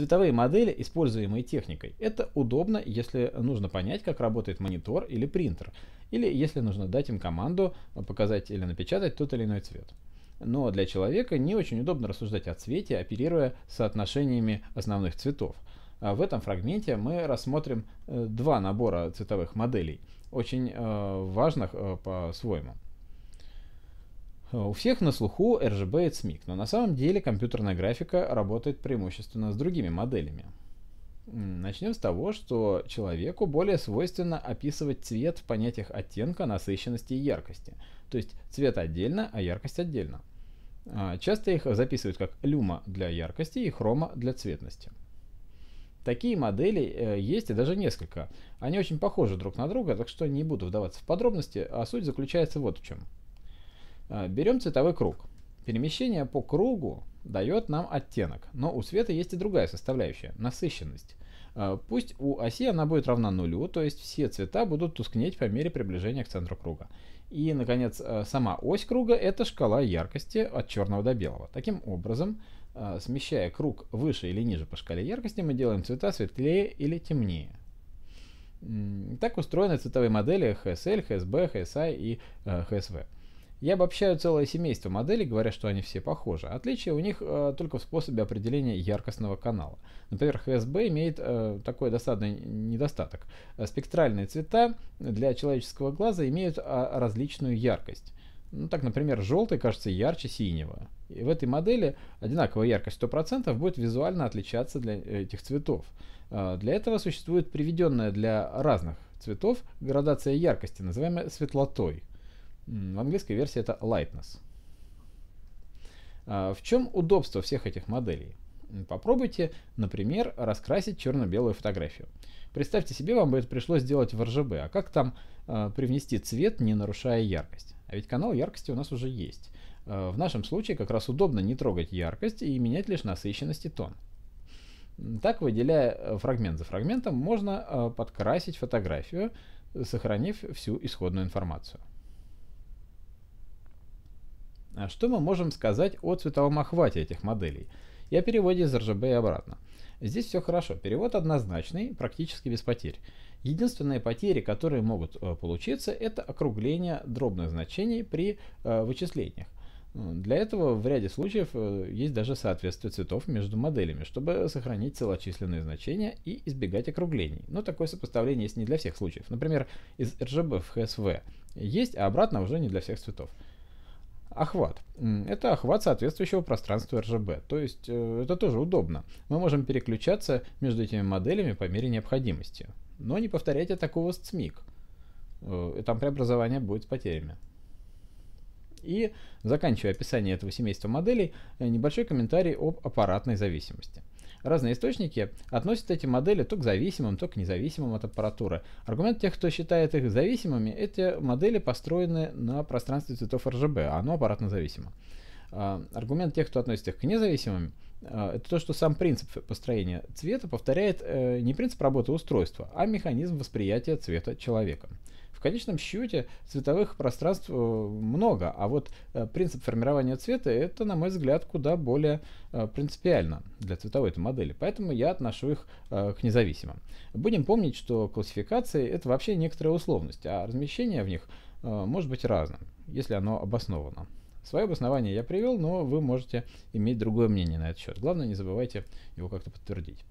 Цветовые модели, используемые техникой, это удобно, если нужно понять, как работает монитор или принтер, или если нужно дать им команду э, показать или напечатать тот или иной цвет. Но для человека не очень удобно рассуждать о цвете, оперируя соотношениями основных цветов. А в этом фрагменте мы рассмотрим э, два набора цветовых моделей, очень э, важных по-своему. У всех на слуху RGB и CMYK, эм но на самом деле компьютерная графика работает преимущественно с другими моделями. Начнем с того, что человеку более свойственно описывать цвет в понятиях оттенка, насыщенности и яркости. То есть цвет отдельно, а яркость отдельно. А, часто их записывают как люма для яркости и хрома для цветности. Такие модели э, есть и даже несколько. Они очень похожи друг на друга, так что не буду вдаваться в подробности, а суть заключается вот в чем – Э, Берем цветовой круг. Перемещение по кругу дает нам оттенок, но у света есть и другая составляющая – насыщенность. Э, пусть у оси она будет равна нулю, то есть все цвета будут тускнеть по мере приближения к центру круга. И, наконец, э, сама ось круга – это шкала яркости от черного до белого. Таким образом, смещая круг выше или ниже по шкале яркости, мы делаем цвета светлее или темнее. Так устроены цветовые модели HSL, HSB, HSI и HSV. Я обобщаю целое семейство моделей, говоря, что они все похожи. Отличие у них э, только в способе определения яркостного канала. Например, ХСБ имеет э, такой досадный недостаток. Э, спектральные цвета для человеческого глаза имеют а, различную яркость. Ну так, например, желтый кажется ярче синего. И в этой модели одинаковая яркость 100% будет визуально отличаться для э, этих цветов. Э, для этого существует приведенная для разных цветов градация яркости, называемая светлотой. В английской версии это lightness. А, в чем удобство всех этих моделей? Попробуйте, например, раскрасить черно-белую фотографию. Представьте себе, вам бы это пришлось сделать в RGB, а как там э, привнести цвет, не нарушая яркость? А ведь канал яркости у нас уже есть. Э, в нашем случае как раз удобно не трогать яркость и менять лишь насыщенность и тон. Так, выделяя э, фрагмент за фрагментом, можно э, подкрасить фотографию, сохранив всю исходную информацию. А что мы можем сказать о цветовом охвате этих моделей Я о переводе из RGB и обратно? Здесь все хорошо, перевод однозначный, практически без потерь. Единственные потери, которые могут э, получиться, это округление дробных значений при э, вычислениях. Для этого в ряде случаев э, есть даже соответствие цветов между моделями, чтобы сохранить целочисленные значения и избегать округлений. Но такое сопоставление есть не для всех случаев. Например, из RGB в HSV есть, а обратно уже не для всех цветов. Охват. Это охват соответствующего пространства RGB, то есть э, это тоже удобно. Мы можем переключаться между этими моделями по мере необходимости. Но не повторяйте такого с CMYK. Э, там преобразование будет с потерями. И, заканчивая описание этого семейства моделей, э, небольшой комментарий об аппаратной зависимости. Разные источники относят эти модели то к зависимым, то к независимым от аппаратуры. Аргумент тех, кто считает их зависимыми, эти модели построены на пространстве цветов RGB, а оно аппаратно зависимо. А, аргумент тех, кто относится их к независимым, а, это то, что сам принцип построения цвета повторяет э, не принцип работы устройства, а механизм восприятия цвета человеком. В конечном счете цветовых пространств э, много, а вот э, принцип формирования цвета это, на мой взгляд, куда более принципиально для цветовой этой модели, поэтому я отношу их к независимым. Будем помнить, что классификации это вообще некоторая условность, а размещение в них может быть разным, если оно обосновано. Свое обоснование я привел, но вы можете иметь другое мнение на этот счет. Главное, не забывайте его как-то подтвердить.